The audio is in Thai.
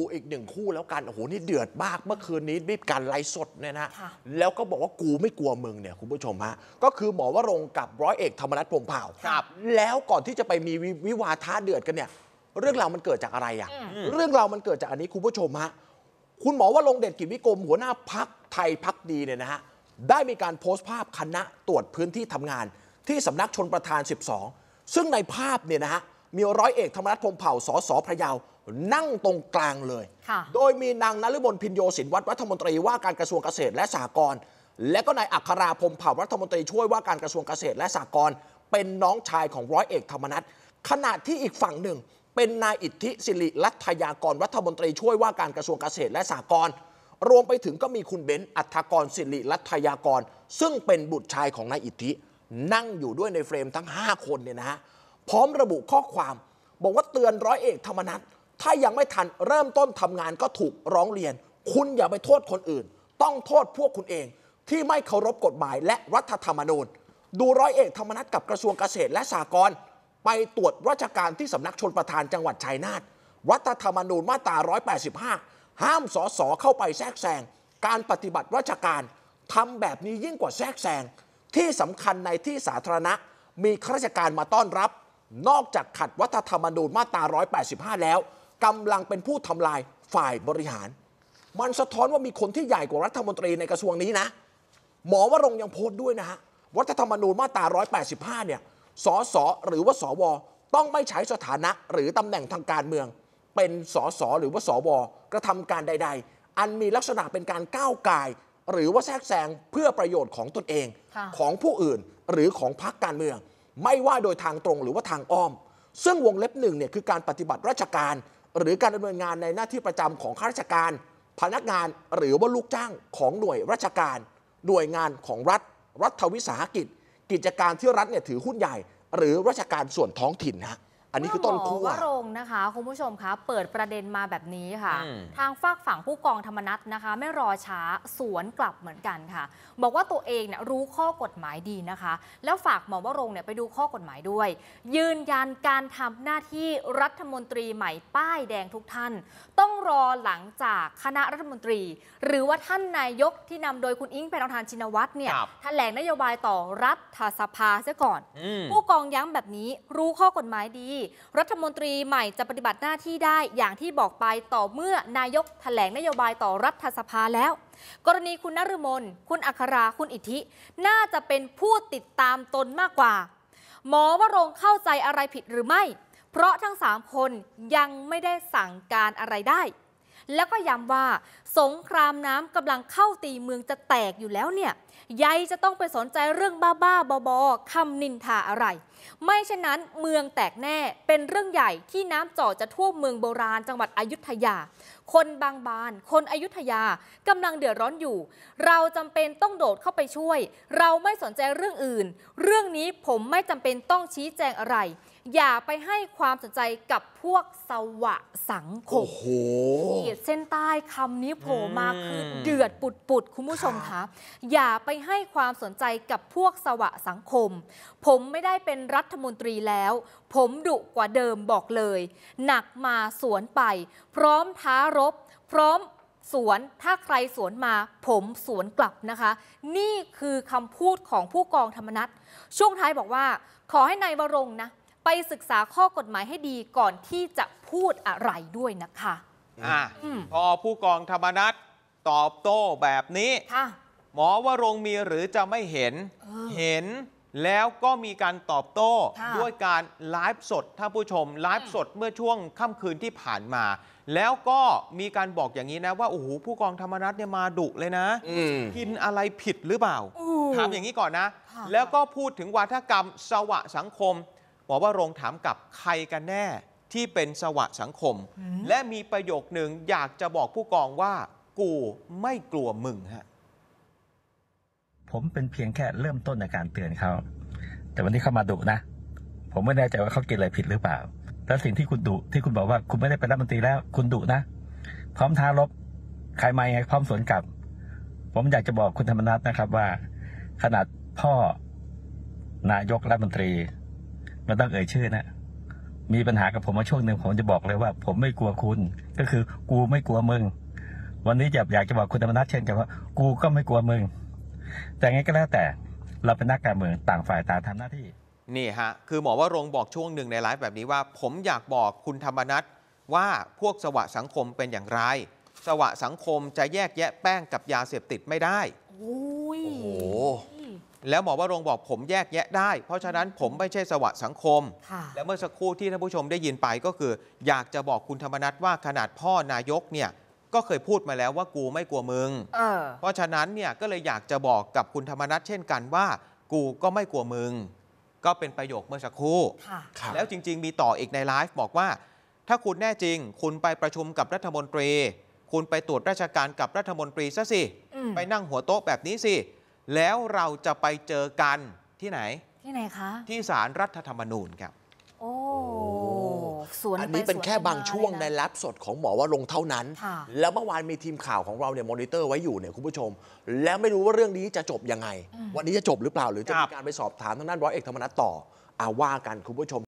ูอีกหนึ่งคู่แล้วกันโอ้โหนี่เดือดมาก เมื่อคืนนี้มีบการไลฟ์สดเนี่ยนะแล้วก็บอกว่ากูไม่กลัวมึงเนี่ยคุณผู้ชมฮะก็คือหมอวรงกับร้อยเอก ธรรมนัฐพงเผ่าครับ แล้วก่อนที่จะไปมีวิวาท้าเดือดกันเนี่ย เรื่องราวมันเกิดจากอะไรอ่ะเรื่องราวมันเกิดจากอันนี้คุณผู้ชมฮะคุณหมอวรงเดชกิจวิกรมหัวหน้าพักไทยพักดีเนี่ยนะฮะได้มีการโพสต์ภาพคณะ ตรวจพื้นที่ทำงาน ที่สำนักชนประธาน 12 ซึ่งในภาพเนี่ยนะฮะมีร้อยเอกธรรมนัฐพงเผ่าสสพระยาว นั่งตรงกลางเลย โดยมีนางนฤมลพินโยสินวัน์รัฐมนตรีว่าการกระทรวงเกษตรและสหกรณ์ และก็นายอัคราพมเผ่ารัฐมนตรีช่วยว่าการกระทรวงเกษตรและสหกรณ์เป็นน้องชายของร้อยเอกธรรมนัฐขณะที่อีกฝั่งหนึ่งเป็นนายอิทธิศิริรัตยากรรัฐมนตรีช่วยว่าการกระทรวงเกษตรและสหกรณ์รวมไปถึงก็มีคุณเบน์อัฐกรศิริรัตยากร ซึ่งเป็นบุตรชายของนายอิทธิ นั่งอยู่ด้วยในเฟรมทั้ง5คนเนี่ยนะฮะพร้อมระบุข้อความบอกว่าเตือนร้อยเอกธรรมนัฐถ้ายังไม่ทันเริ่มต้นทำงานก็ถูกร้องเรียน คุณอย่าไปโทษคนอื่น ต้องโทษพวกคุณเองที่ไม่เคารพกฎหมายและรัฐธรรมนูญ ดูร้อยเอกธรรมนัฐกับกระทรวงเกษตรและสหกรณ์ไปตรวจราชการที่สำนักชนประธานจังหวัดชัยนาทรัฐธรรมนูญมาตรา 185 ห้ามสสเข้าไปแทรกแซงการปฏิบัติราชการทำแบบนี้ยิ่งกว่าแทรกแซงที่สำคัญในที่สาธารณะ มีข้าราชการมาต้อนรับนอกจากขัดวัฒธรรมนูญมาตรา185 แล้วกำลังเป็นผู้ทำลายฝ่ายบริหาร มันสะท้อนว่ามีคนที่ใหญ่กว่ารัฐมนตรีในกระทรวงนี้นะ หมอวรงยังโพสต์ด้วยนะฮะ วัฒธรรมนูญมาตรา185 เนี่ยสสหรือว่าสวต้องไม่ใช้สถานะหรือตำแหน่งทางการเมือง เป็นสสหรือว่าสวกระทำการใด ๆ อันมีลักษณะเป็นการก้าวไกลหรือว่าแทรกแซงเพื่อประโยชน์ของตนเองของผู้อื่นหรือของพรรคการเมืองไม่ว่าโดยทางตรงหรือว่าทางอ้อม ซึ่งวงเล็บหนึ่งเนี่ยคือการปฏิบัติราชการ หรือการดำเนินงานในหน้าที่ประจำของข้าราชการ พนักงานหรือว่าลูกจ้างของหน่วยราชการ หน่วยงานของรัฐ รัฐวิสาหกิจ กิจการที่รัฐเนี่ยถือหุ้นใหญ่ หรือราชการส่วนท้องถิ่นนะอันนี้คือต้นคั่ววรงนะคะคุณผู้ชมคะ เปิดประเด็นมาแบบนี้ค่ะ ทางฝากฝั่งผู้กองธรรมนัฐนะคะ ไม่รอช้าสวนกลับเหมือนกันค่ะ บอกว่าตัวเองเนี่ยรู้ข้อกฎหมายดีนะคะ แล้วฝากหมอวรงเนี่ยไปดูข้อกฎหมายด้วย ยืนยันการทำหน้าที่รัฐมนตรีใหม่ป้ายแดงทุกท่าน ต้องรอหลังจากคณะรัฐมนตรี หรือว่าท่านนายกที่นำโดยคุณอิงเป็นประธานชินวัตรเนี่ยแถลงนโยบายต่อรัฐสภาเสียก่อน ผู้กองย้ำแบบนี้รู้ข้อกฎหมายดีรัฐมนตรีใหม่จะปฏิบัติหน้าที่ได้อย่างที่บอกไปต่อเมื่อ นายกถแถลงนโยบายต่อรัฐสภาแล้ว กรณีคุณนรุมนคุณอัครา คุณอิทธิ น่าจะเป็นผู้ติดตามตนมากกว่า หมอวรงเข้าใจอะไรผิดหรือไม่ เพราะทั้งสามคนยังไม่ได้สั่งการอะไรได้แล้วก็ย้ำว่าสงครามน้ำกำลังเข้าตีเมืองจะแตกอยู่แล้วเนี่ยยายจะต้องไปสนใจเรื่องบ้าๆบอๆคำนินทาอะไร ไม่เช่นนั้นเมืองแตกแน่เป็นเรื่องใหญ่ที่น้ำจ่อจะท่วมเมืองโบราณจังหวัดอยุธยา คนบางบาน คนอยุธยากำลังเดือดร้อนอยู่ เราจำเป็นต้องโดดเข้าไปช่วย เราไม่สนใจเรื่องอื่น เรื่องนี้ผมไม่จำเป็นต้องชี้แจงอะไรอย่าไปให้ความสนใจกับพวกสวะสังคมขีดเส้นใต้คำนี้โผล่มาคือ เดือดปุดปุดคุณผู้ชมคะอย่าไปให้ความสนใจกับพวกสวะสังคม ผมไม่ได้เป็นรัฐมนตรีแล้ว ผมดุกว่าเดิมบอกเลย หนักมาสวนไป พร้อมท้ารบพร้อมสวนถ้าใครสวนมา ผมสวนกลับนะคะ นี่คือคำพูดของผู้กองธรรมนัฐช่วงท้ายบอกว่า ขอให้นายวรงนะไปศึกษาข้อกฎหมายให้ดีก่อนที่จะพูดอะไรด้วยนะคะอ่พอผู้กองธรรมนัฐตอบโต้แบบนี้หมอวรงมีหรือจะไม่เห็น เห็น แล้วก็มีการตอบโต้ ด้วยการไลฟ์สดท่านผู้ชมไลฟ์สดเมื่อช่วงค่ำคืนที่ผ่านมา แล้วก็มีการบอกอย่างนี้นะว่าโอ้โหผู้กองธรรมนัฐเนี่ยมาดุเลยนะกินอะไรผิดหรือเปล่าถามอย่างนี้ก่อนนะ แล้วก็พูดถึงวาทกรรมสวะสังคมบอว่ารงถามกับใครกันแน่ที่เป็นสวะสังคม และมีประโยคหนึ่งอยากจะบอกผู้กองว่า กูไม่กลัวมึงฮะผมเป็นเพียงแค่เริ่มต้นในการเตือนเขาแต่วันนี้เข้ามาดุนะ ผมไม่แน่ใจว่าเขากินอะไรผิดหรือเปล่า แล้วสิ่งที่คุณดุที่คุณบอกว่าคุณไม่ได้เป็นรัฐมนตรีแล้วคุณดุนะ พร้อมท้าลบใครมาไงพร้อมสวนกลับ ผมอยากจะบอกคุณธรรมนัฐนะครับ ว่า ขนาดพ่อนายกรัฐมนตรีม่ต้องเอ่ยชื่อนะมีปัญหากับผมมาช่วงหนึ่งผมจะบอกเลยว่า ผมไม่กลัวคุณ ก็คือ กูไม่กลัวมึง วันนี้จะอยากจะบอกคุณธรรมนัฐเช่นกันว่า กูก็ไม่กลัวมึง แต่ไงก็แล้วแต่เราเป็นนักการเมืองต่างฝ่ายต่างทำหน้าที่ นี่ฮะ คือหมอว่ารงบอกช่วงหนึ่งในไลฟ์แบบนี้ว่า ผมอยากบอกคุณธรรมนัฐว่าพวกสวะสังคมเป็นอย่างไร สวะสังคมจะแยกแยะแป้งกับยาเสพติดไม่ได้โอ้โหแล้วหมอวรงบอกผมแยกแยะได้ เพราะฉะนั้นผมไม่ใช่สวะสังคมและเมื่อสักครู่ที่ท่านผู้ชมได้ยินไปก็คือ อยากจะบอกคุณธรรมนัฐว่าขนาดพ่อนายกเนี่ยก็เคยพูดมาแล้วว่ากูไม่กลัวมึงเเพราะฉะนั้นเนี่ยก็เลยอยากจะบอกกับคุณธรรมนัฐเช่นกันว่า กูก็ไม่กลัวมึงก็เป็นประโยคเมื่อสักครู่แล้วจริงๆ มีต่ออีกในไลฟ์บอกว่าถ้าคุณแน่จริง คุณไปประชุมกับรัฐมนตรี คุณไปตรวจราชการกับรัฐมนตรีซะสิ ไปนั่งหัวโต๊ะแบบนี้สิแล้วเราจะไปเจอกันที่ไหน ที่ไหนคะ ที่ศาลรรัฐธรรมนูญครับโอ้สวนอันนี้เป็นแค่บางช่วงในแลบสดของหมอว่าลงเท่านั้น แล้วเมื่อวานมีทีมข่าวของเราเนี่ยมอนิเตอร์ไว้อยู่เนี่ยคุณผู้ชม แล้วไม่รู้ว่าเรื่องนี้จะจบยังไง วันนี้จะจบหรือเปล่าหรือจะมีการไปสอบถามทางด้านร้อยเอกธรรมนัฐต่อ อาว่ากันคุณผู้ชม